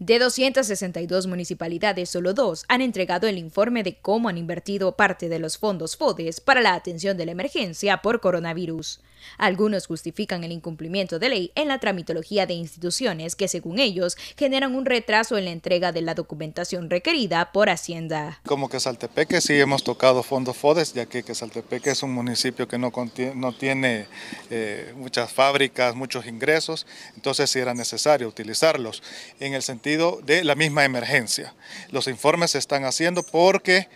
De 262 municipalidades, solo dos han entregado el informe de cómo han invertido parte de los fondos FODES para la atención de la emergencia por coronavirus. Algunos justifican el incumplimiento de ley en la tramitología de instituciones que, según ellos, generan un retraso en la entrega de la documentación requerida por Hacienda. Como Quesaltepeque sí hemos tocado fondos FODES, ya que Quesaltepeque es un municipio que no, no tiene eh, muchas fábricas, muchos ingresos, entonces sí era necesario utilizarlos en el sentido de la misma emergencia. Los informes se están haciendo porque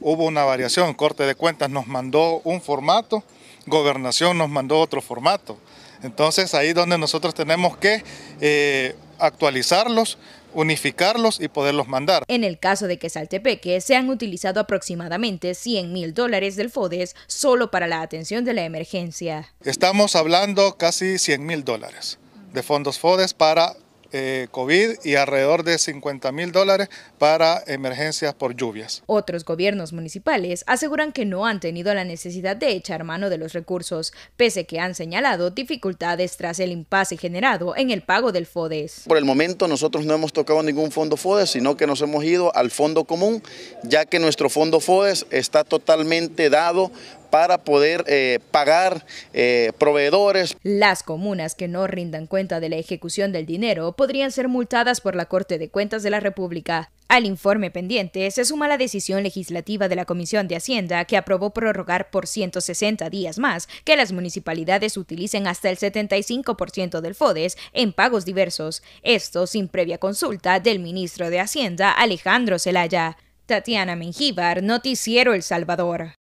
hubo una variación, Corte de Cuentas nos mandó un formato, Gobernación nos mandó otro formato. Entonces ahí es donde nosotros tenemos que eh, actualizarlos, unificarlos y poderlos mandar. En el caso de que Saltepeque se han utilizado aproximadamente 100 mil dólares del FODES solo para la atención de la emergencia. Estamos hablando casi 100 mil dólares de fondos FODES para eh, COVID y alrededor de 50 mil dólares para emergencias por lluvias. Otros gobiernos municipales aseguran que no han tenido la necesidad de echar mano de los recursos, pese que han señalado dificultades tras el impasse generado en el pago del FODES. Por el momento nosotros no hemos tocado ningún fondo FODES, sino que nos hemos ido al fondo común, ya que nuestro fondo FODES está totalmente dado para poder eh, pagar eh, proveedores. Las comunas que no rindan cuenta de la ejecución del dinero podrían ser multadas por la Corte de Cuentas de la República. Al informe pendiente se suma la decisión legislativa de la Comisión de Hacienda que aprobó prorrogar por 160 días más que las municipalidades utilicen hasta el 75% del FODES en pagos diversos, esto sin previa consulta del ministro de Hacienda Alejandro Zelaya. Tatiana Mengíbar, Noticiero El Salvador.